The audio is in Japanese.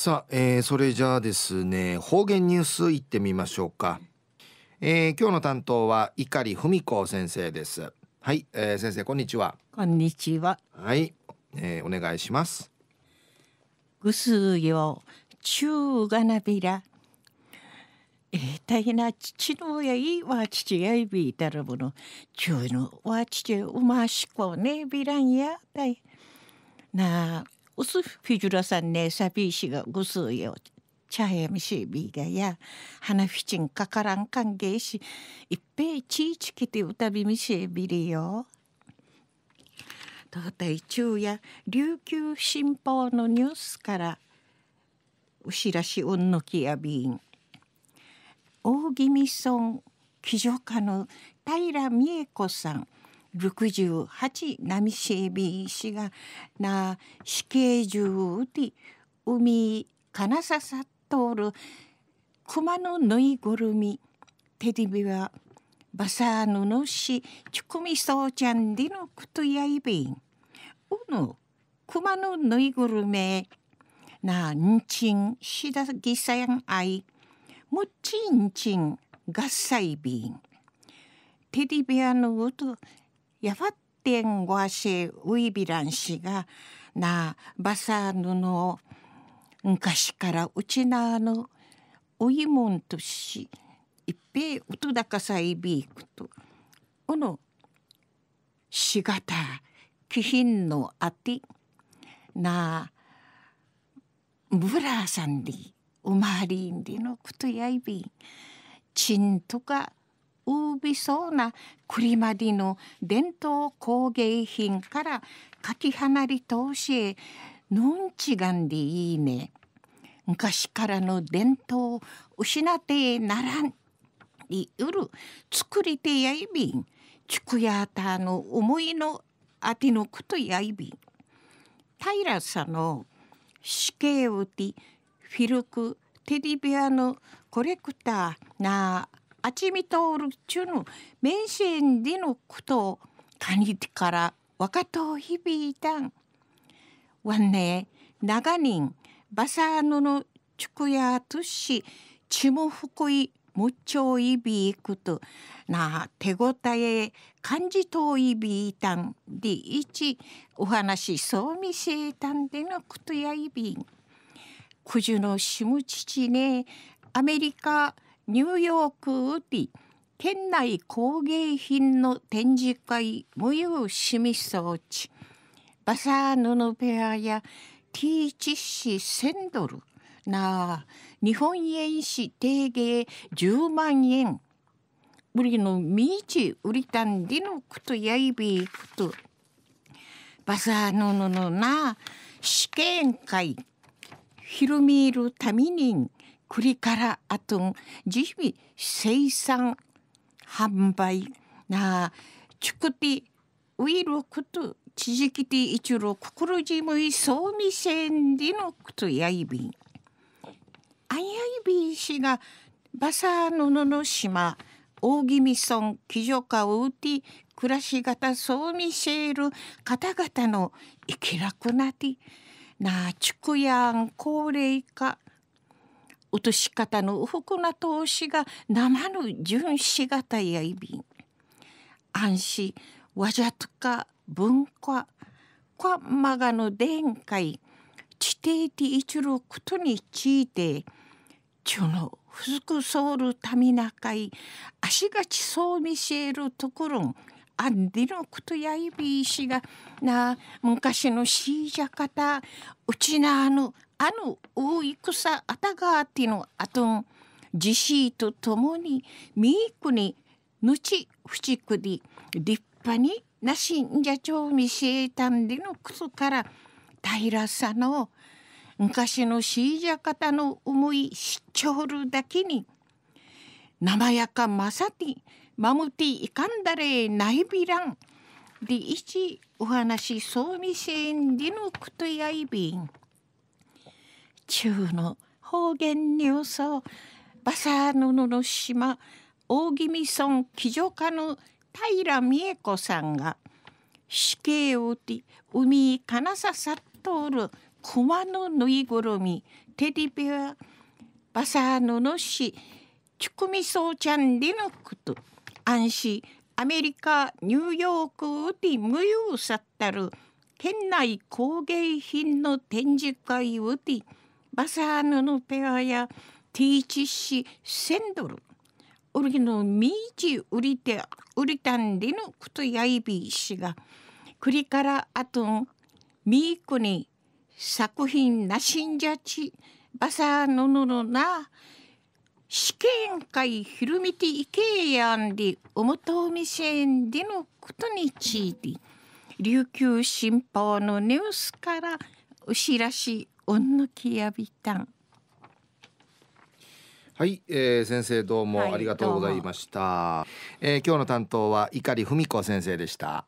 さあ、えー、それじゃあですね方言ニュースいってみましょうか、えー、今日の担当は碇文子先生ですはい、えー、先生こんにちはこんにちははい、えー、お願いしますぐすよ中がなびらえー、大変な父の親いわ父やいびいたるもの中のわ父うましこねびらんやたいなあウスフィジュラさんねサビーシがグスよチャイムシビーがや花フィチンかからん歓迎し一平チーチキて歌びみしービリよ東大中や琉球新報のニュースから後らしうんぬきやびん大宜味村騎乗家の平美恵子さん68波シェビー氏がな死刑中で海かなささっとる熊のぬいぐるみテレビはバサーヌのし、ちくみそうちゃんでのくとやいびんうぬ熊のぬいぐるめ。なんちんしだぎさやんあいもちんちんがっさいびんテディベアのうとやばってんごゴアういびらんしがなバサぬヌの昔からうちなあのおいもんとし一平ウトダカサイビークとおのしがたきひんのあてなぶらさんでウまーリンでのことやいびちんとかうびそうなクリマディの伝統工芸品からかき離り通しのんちがんでいいね昔からの伝統を失ってならんにうる作り手やいびんちくやたの思いのあてのことやいびん平さの死刑をてフィルクテディベアのコレクターなあちみとおるちゅぬ面支援でのことかにてからかとひびいたん。わんね長人バサーノの畜やとしちもふくいもっちょいびいくとな手応え感じといびいたんでいちお話そうみせたんでのことやいびん。くじのしムちちねアメリカニューヨークウリ県内工芸品の展示会無用シミ装置バサーヌのペアやティーチッシー0 0ドルなあ日本円紙定芸10万円売りのミーチ売りたんでのことやいびクトバサーヌのな試験会ヒルミールタミニンりからあとんじ自費生産販売なチュくて、ィウィルクト知事きていちろ、くくろじむいそうみせんでのくとやいびん。あやいびんしがバサののの島大宜味村基女かうて暮らし方そうみせる方々の生きらくなてなあちくやん高齢化落とし方の不服な投資が生ぬ純しがたやいびん。安心わじゃつか文化かまがの伝会地底地いちることについてちゅのふずくソウルたみなかい足がちそう見せるところんアンディのことやいびいしがな昔のしいじゃかたうちなあのあの大戦あたがあってのあと自死とともにみいくにぬちふちくり立派になしんじゃちょうみしえたんでのくそから平さの昔のしいじゃ方の思いしちょるだけに生やかまさてまむていかんだれないびらんでいちお話そうみせんでのくとやいびん。中の方言ニュースをバサーヌヌの島大宜味村騎乗家の平美恵子さんが死刑を打て海金ささっとおる熊のぬいぐるみテディベアバサーヌの市チュクミソウちゃんリノクと安心アメリカニューヨークウティムユーサッタル県内工芸品の展示会ウティバサーヌのペアやティーチシセンドルウリのミーチウリテウリタンデのことやいびしがクリからあとミークに作品なしんじゃちバサーヌのな試験会ひるみていけやんでおもとおみせんでのことについて琉球新報のニュースからウシらしおんぬきやびたんはい、えー、先生どうもありがとうございました、はい、えー、今日の担当は碇文子先生でした